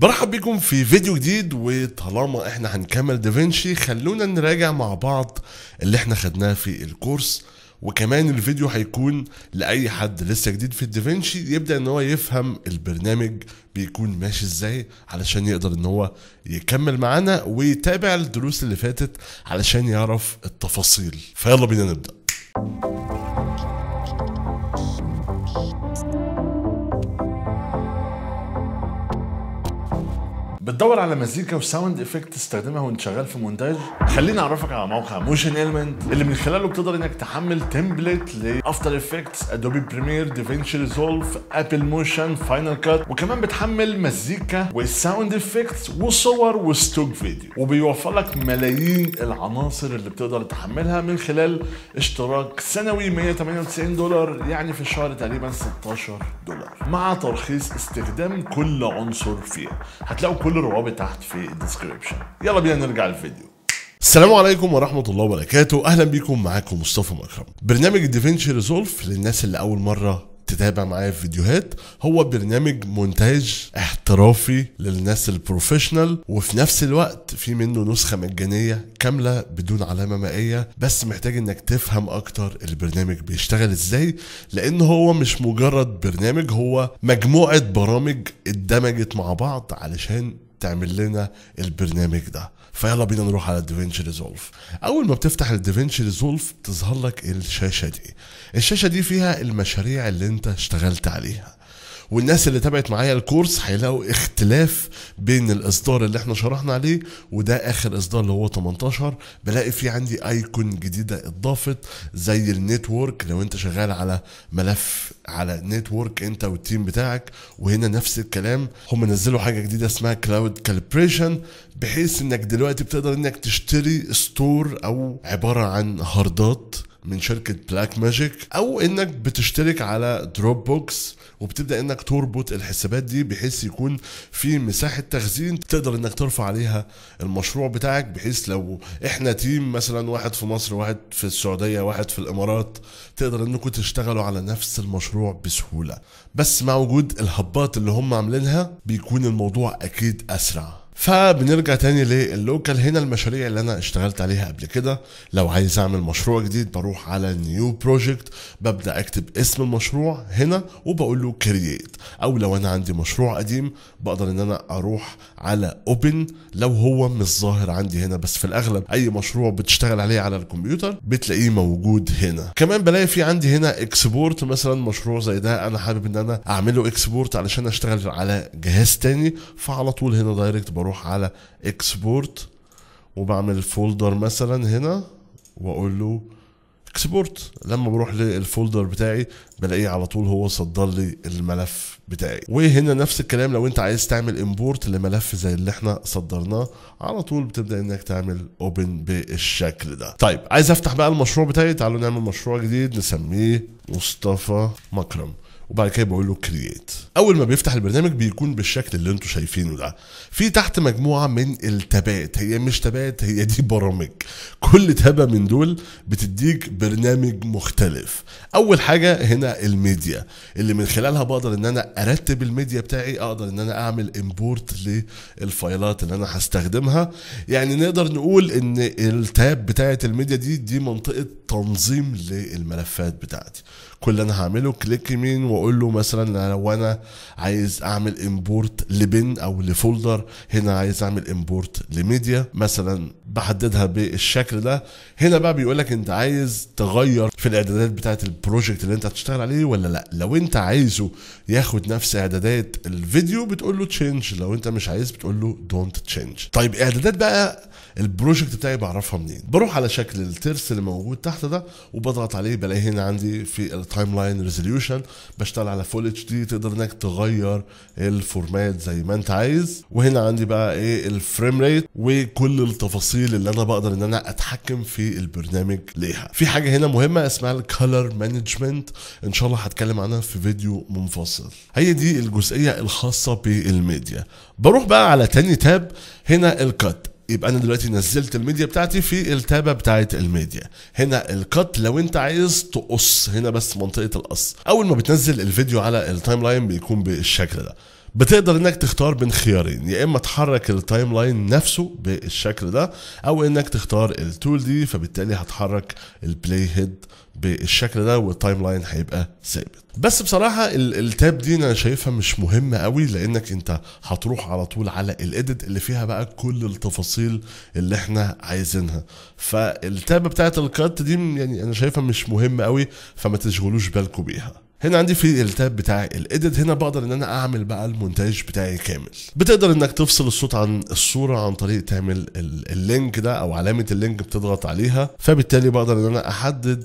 برحب بكم في فيديو جديد وطالما احنا هنكمل دافنشي خلونا نراجع مع بعض اللي احنا خدناه في الكورس وكمان الفيديو هيكون لاي حد لسه جديد في الدافنشي يبدا ان هو يفهم البرنامج بيكون ماشي ازاي علشان يقدر ان هو يكمل معانا ويتابع الدروس اللي فاتت علشان يعرف التفاصيل فيلا بينا نبدا بتدور على مزيكا وساوند افكت تستخدمها وانت شغال في مونتاج خليني اعرفك على موقع موشن المنت اللي من خلاله بتقدر انك تحمل تمبلت لافتر افكتس ادوبي بريمير ديفينشي ريزولف ابل موشن فاينل كات وكمان بتحمل مزيكا والساوند افكتس وصور وستوك فيديو وبيوفر لك ملايين العناصر اللي بتقدر تحملها من خلال اشتراك سنوي 198 دولار يعني في الشهر تقريبا 16 دولار مع ترخيص استخدام كل عنصر فيها هتلاقوا كل كل الروابط تحت في الديسكريبشن يلا بينا نرجع للفيديو السلام عليكم ورحمة الله وبركاته أهلا بيكم معاكم مصطفى مكرم برنامج ديفينشي ريزولف للناس اللي أول مرة تتابع معايا في فيديوهات هو برنامج مونتاج احترافي للناس البروفيشنال وفي نفس الوقت في منه نسخه مجانيه كامله بدون علامه مائيه بس محتاج انك تفهم اكتر البرنامج بيشتغل ازاي لان هو مش مجرد برنامج هو مجموعه برامج اتدمجت مع بعض علشان تعمل لنا البرنامج ده فيلا بينا نروح على الدافينشي ريزولف اول ما بتفتح الدافينشي ريزولف بتظهر لك الشاشه دي الشاشه دي فيها المشاريع اللي انت اشتغلت عليها والناس اللي تابعت معايا الكورس هيلاقوا اختلاف بين الاصدار اللي احنا شرحنا عليه وده اخر اصدار اللي هو 18 بلاقي في عندي ايكون جديده اتضافت زي النتورك لو انت شغال على ملف على نتورك انت والتيم بتاعك وهنا نفس الكلام هم نزلوا حاجه جديده اسمها كلاود كالبريشن بحيث انك دلوقتي بتقدر انك تشتري ستور او عباره عن هاردات من شركه بلاك ماجيك او انك بتشترك على دروب بوكس وبتبدا انك تربط الحسابات دي بحيث يكون في مساحه تخزين تقدر انك ترفع عليها المشروع بتاعك بحيث لو احنا تيم مثلا واحد في مصر واحد في السعوديه واحد في الامارات تقدر انكم تشتغلوا على نفس المشروع بسهوله بس مع وجود الهبات اللي هم عاملينها بيكون الموضوع اكيد اسرع فبنرجع تاني للوكال هنا المشاريع اللي انا اشتغلت عليها قبل كده لو عايز اعمل مشروع جديد بروح على نيو بروجكت ببدا اكتب اسم المشروع هنا وبقول له كرييت او لو انا عندي مشروع قديم بقدر ان انا اروح على اوبن لو هو مش ظاهر عندي هنا بس في الاغلب اي مشروع بتشتغل عليه على الكمبيوتر بتلاقيه موجود هنا كمان بلاقي في عندي هنا اكسبورت مثلا مشروع زي ده انا حابب ان انا اعمله اكسبورت علشان اشتغل على جهاز تاني فعلى طول هنا دايركت بروح بروح على اكسبورت وبعمل فولدر مثلا هنا واقول له اكسبورت لما بروح للفولدر بتاعي بلاقيه على طول هو صدر لي الملف بتاعي وهنا نفس الكلام لو انت عايز تعمل امبورت لملف زي اللي احنا صدرناه على طول بتبدا انك تعمل اوبن بالشكل ده طيب عايز افتح بقى المشروع بتاعي تعالوا نعمل مشروع جديد نسميه مصطفى مكرم وبعد كده بقول له كرييت اول ما بيفتح البرنامج بيكون بالشكل اللي انتم شايفينه ده في تحت مجموعه من التابات هي مش تابات هي دي برامج كل تابه من دول بتديك برنامج مختلف اول حاجه هنا الميديا اللي من خلالها بقدر ان انا ارتب الميديا بتاعي اقدر ان انا اعمل امبورت للفايلات اللي انا هستخدمها يعني نقدر نقول ان التاب بتاعه الميديا دي دي منطقه تنظيم للملفات بتاعتي كل اللي انا هعمله كليك يمين واقول له مثلا لو انا عايز اعمل امبورت لبن او لفولدر هنا عايز اعمل امبورت لميديا مثلا بحددها بالشكل ده هنا بقى بيقول لك انت عايز تغير في الاعدادات بتاعه البروجكت اللي انت هتشتغل عليه ولا لا لو انت عايزه ياخد نفس اعدادات الفيديو بتقول له تشينج لو انت مش عايز بتقول له دونت تشينج طيب اعدادات بقى البروجكت بتاعي بعرفها منين بروح على شكل الترس اللي موجود تحت ده وبضغط عليه بلاقي هنا عندي في التايم لاين ريزوليوشن بشتغل على فول اتش دي تقدر انك تغير الفورمات زي ما انت عايز وهنا عندي بقى ايه الفريم ريت وكل التفاصيل اللي انا بقدر ان انا اتحكم في البرنامج ليها في حاجه هنا مهمه اسمها الكالر مانجمنت ان شاء الله هتكلم عنها في فيديو منفصل هي دي الجزئيه الخاصه بالميديا بروح بقى على تاني تاب هنا الكات يبقى انا دلوقتي نزلت الميديا بتاعتي في التابه بتاعت الميديا هنا الكات لو انت عايز تقص هنا بس منطقه القص اول ما بتنزل الفيديو على التايم لاين بيكون بالشكل ده بتقدر انك تختار بين خيارين يا اما تحرك التايم لاين نفسه بالشكل ده او انك تختار التول دي فبالتالي هتحرك البلاي هيد بالشكل ده والتايم لاين هيبقى ثابت بس بصراحه التاب دي انا شايفها مش مهمه قوي لانك انت هتروح على طول على الايديت اللي فيها بقى كل التفاصيل اللي احنا عايزينها فالتاب بتاعت الكات دي يعني انا شايفها مش مهمه قوي فما تشغلوش بالكم بيها هنا عندي في التاب بتاعي الايديت هنا بقدر ان انا اعمل بقى المونتاج بتاعي كامل بتقدر انك تفصل الصوت عن الصوره عن طريق تعمل اللينك ده او علامه اللينك بتضغط عليها فبالتالي بقدر ان انا احدد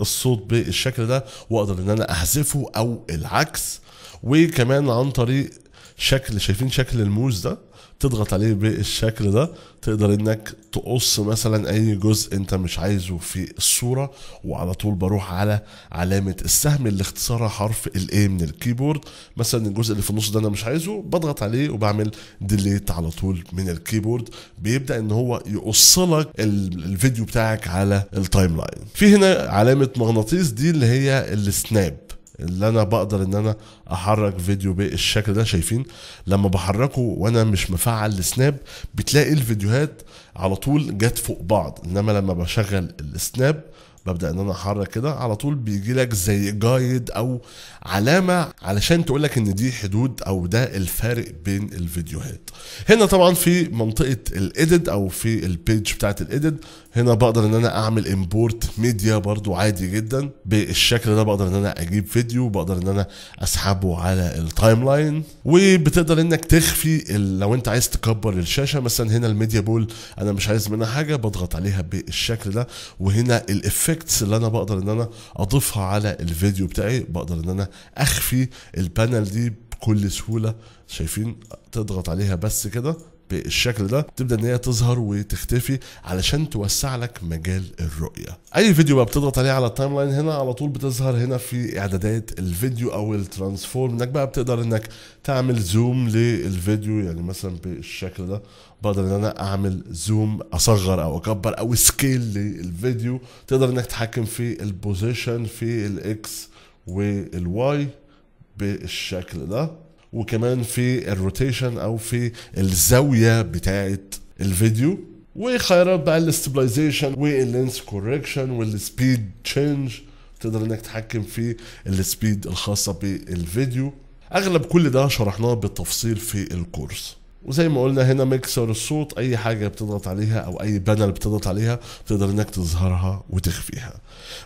الصوت بالشكل ده واقدر ان انا احذفه او العكس وكمان عن طريق شكل شايفين شكل الموز ده تضغط عليه بالشكل ده تقدر انك تقص مثلا اي جزء انت مش عايزه في الصوره وعلى طول بروح على علامه السهم اللي اختصارها حرف الاي من الكيبورد مثلا الجزء اللي في النص ده انا مش عايزه بضغط عليه وبعمل ديليت على طول من الكيبورد بيبدا ان هو يقص لك الفيديو بتاعك على التايم لاين في هنا علامه مغناطيس دي اللي هي السناب اللي انا بقدر ان انا احرك فيديو بالشكل ده شايفين لما بحركه وانا مش مفعل السناب بتلاقي الفيديوهات على طول جت فوق بعض انما لما بشغل السناب ببدا ان انا احرك كده على طول بيجي لك زي جايد او علامه علشان تقول لك ان دي حدود او ده الفارق بين الفيديوهات هنا طبعا في منطقه الايديت او في البيج بتاعه الايديت هنا بقدر ان انا اعمل امبورت ميديا برضو عادي جدا بالشكل ده بقدر ان انا اجيب فيديو بقدر ان انا اسحبه على التايم لاين وبتقدر انك تخفي لو انت عايز تكبر الشاشه مثلا هنا الميديا بول انا مش عايز منها حاجه بضغط عليها بالشكل ده وهنا الايفكتس اللي انا بقدر ان انا اضيفها على الفيديو بتاعي بقدر ان انا اخفي البانل دي بكل سهوله شايفين تضغط عليها بس كده بالشكل ده تبدا ان هي تظهر وتختفي علشان توسع لك مجال الرؤيه اي فيديو بقى بتضغط عليه على التايم لاين هنا على طول بتظهر هنا في اعدادات الفيديو او الترانسفورم انك بقى بتقدر انك تعمل زوم للفيديو يعني مثلا بالشكل ده بقدر ان انا اعمل زوم اصغر او اكبر او سكيل للفيديو تقدر انك تتحكم في البوزيشن في الاكس والواي بالشكل ده وكمان في الروتيشن او في الزاويه بتاعه الفيديو وخيارات بقى الاستبلايزيشن واللينس كوركشن والسبيد تشينج تقدر انك تتحكم في السبيد الخاصه بالفيديو اغلب كل ده شرحناه بالتفصيل في الكورس وزي ما قلنا هنا ميكسر الصوت اي حاجه بتضغط عليها او اي بانل بتضغط عليها تقدر انك تظهرها وتخفيها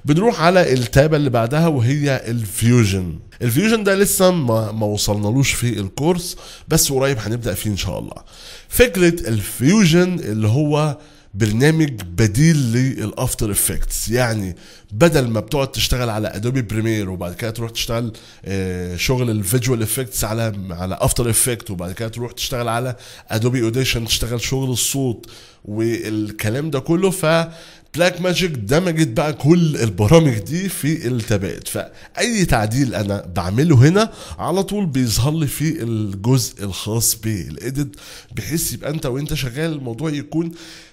بنروح على التابه اللي بعدها وهي الفيوجن الفيوجن ده لسه ما, ما وصلنالوش في الكورس بس قريب هنبدا فيه ان شاء الله فكره الفيوجن اللي هو برنامج بديل للافتر افكتس يعني بدل ما بتقعد تشتغل على ادوبي بريمير وبعد كده تروح تشتغل آه، شغل الفيجوال افكتس على على افتر افكت وبعد كده تروح تشتغل على ادوبي اوديشن تشتغل شغل الصوت والكلام ده كله ف بلاك ماجيك دمجت بقى كل البرامج دي في التابات فاي تعديل انا بعمله هنا على طول بيظهر لي في الجزء الخاص بالايديت بحيث يبقى انت وانت شغال الموضوع يكون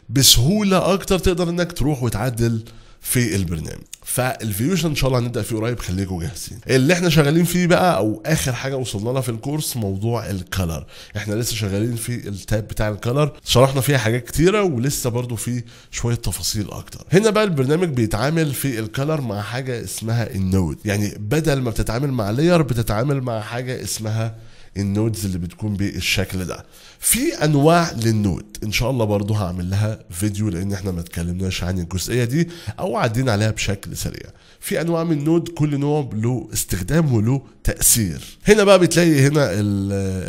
بسهوله اكتر تقدر انك تروح وتعدل في البرنامج فالفيوجن ان شاء الله هنبدا فيه قريب خليكم جاهزين اللي احنا شغالين فيه بقى او اخر حاجه وصلنا لها في الكورس موضوع الكلر احنا لسه شغالين في التاب بتاع الكلر شرحنا فيها حاجات كتيره ولسه برضو في شويه تفاصيل اكتر هنا بقى البرنامج بيتعامل في الكلر مع حاجه اسمها النود يعني بدل ما بتتعامل مع لير بتتعامل مع حاجه اسمها النودز اللي بتكون بالشكل ده في انواع للنود ان شاء الله برضو هعمل لها فيديو لان احنا ما اتكلمناش عن الجزئيه دي او عدينا عليها بشكل سريع في انواع من النود كل نوع له استخدام وله تاثير هنا بقى بتلاقي هنا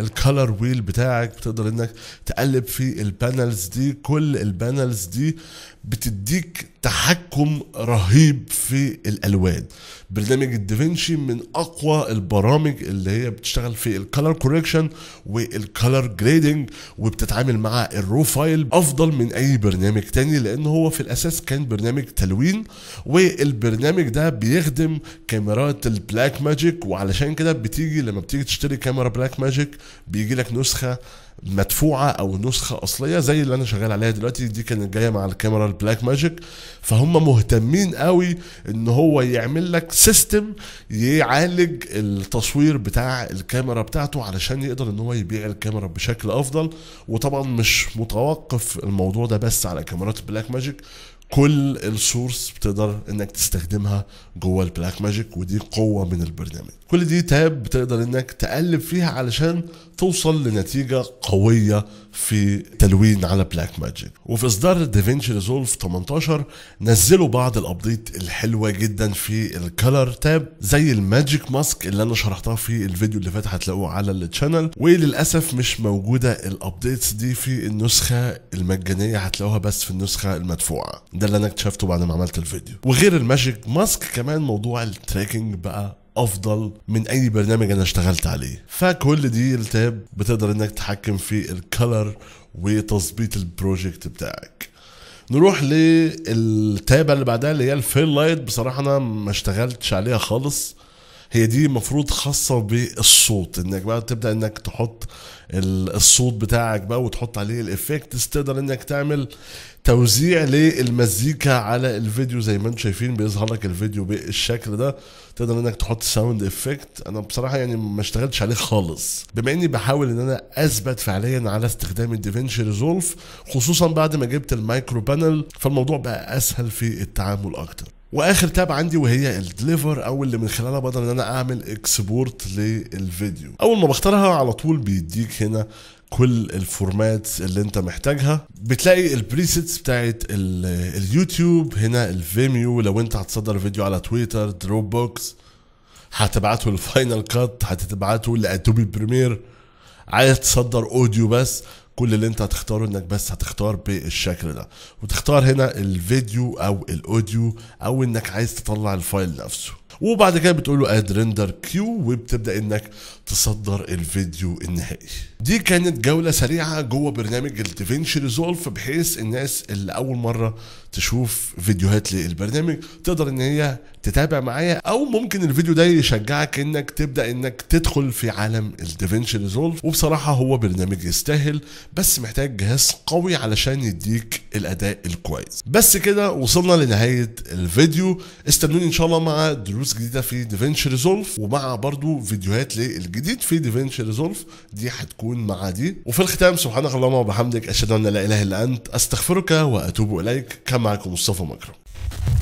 الكالر ويل بتاعك بتقدر انك تقلب في البانلز دي كل البانلز دي بتديك تحكم رهيب في الالوان برنامج الدافنشي من اقوى البرامج اللي هي بتشتغل في الكالر كوريكشن والكالر جريدنج وبتتعامل مع الروفايل افضل من اي برنامج تاني لان هو في الاساس كان برنامج تلوين والبرنامج ده بيخدم كاميرات البلاك ماجيك وعلشان كده بتيجي لما بتيجي تشتري كاميرا بلاك ماجيك بيجي لك نسخه مدفوعه او نسخه اصليه زي اللي انا شغال عليها دلوقتي دي كانت جايه مع الكاميرا البلاك ماجيك فهم مهتمين قوي ان هو يعمل لك سيستم يعالج التصوير بتاع الكاميرا بتاعته علشان يقدر ان هو يبيع الكاميرا بشكل افضل وطبعا مش متوقف الموضوع ده بس على كاميرات بلاك ماجيك كل السورس بتقدر انك تستخدمها جوه البلاك ماجيك ودي قوه من البرنامج كل دي تاب بتقدر انك تقلب فيها علشان توصل لنتيجة قوية في تلوين على بلاك ماجيك وفي اصدار دافينشي ريزولف 18 نزلوا بعض الابديت الحلوة جدا في الكالر تاب زي الماجيك ماسك اللي انا شرحتها في الفيديو اللي فات هتلاقوه على التشانل وللاسف مش موجودة الابديتس دي في النسخة المجانية هتلاقوها بس في النسخة المدفوعة ده اللي انا اكتشفته بعد ما عملت الفيديو وغير الماجيك ماسك كمان موضوع التراكنج بقى افضل من اي برنامج انا اشتغلت عليه فكل دي التاب بتقدر انك تحكم في الكلر وتظبيط البروجكت بتاعك نروح للتابة اللي بعدها اللي هي الفيل لايت بصراحة انا ما اشتغلتش عليها خالص هي دي المفروض خاصه بالصوت انك بقى تبدا انك تحط الصوت بتاعك بقى وتحط عليه الافكتس تقدر انك تعمل توزيع للمزيكا على الفيديو زي ما انتم شايفين بيظهر لك الفيديو بالشكل ده تقدر انك تحط ساوند افكت انا بصراحه يعني ما اشتغلتش عليه خالص بما اني بحاول ان انا اثبت فعليا على استخدام الديفينشي ريزولف خصوصا بعد ما جبت المايكرو بانل فالموضوع بقى اسهل في التعامل اكتر واخر تاب عندي وهي الدليفر او اللي من خلالها بقدر ان انا اعمل اكسبورت للفيديو اول ما بختارها على طول بيديك هنا كل الفورمات اللي انت محتاجها بتلاقي البريسيتس بتاعت اليوتيوب هنا الفيميو لو انت هتصدر فيديو على تويتر دروب بوكس هتبعته للفاينل كات هتبعته لاتوبي بريمير عايز تصدر اوديو بس كل اللي انت هتختاره انك بس هتختار بالشكل ده وتختار هنا الفيديو او الاوديو او انك عايز تطلع الفايل نفسه وبعد كده بتقول له اد ريندر كيو وبتبدا انك تصدر الفيديو النهائي دي كانت جوله سريعه جوه برنامج الديفينشي ريزولف بحيث الناس اللي اول مره تشوف فيديوهات للبرنامج تقدر ان هي تتابع معايا او ممكن الفيديو ده يشجعك انك تبدا انك تدخل في عالم الديفينشي ريزولف وبصراحه هو برنامج يستاهل بس محتاج جهاز قوي علشان يديك الاداء الكويس بس كده وصلنا لنهايه الفيديو استنوني ان شاء الله مع دروس فلوس جديده في دافينشي ريزولف ومع برضو فيديوهات للجديد في دافينشي ريزولف دي هتكون مع دي وفي الختام سبحانك اللهم وبحمدك اشهد ان لا اله الا انت استغفرك واتوب اليك كان معكم مصطفى مكرم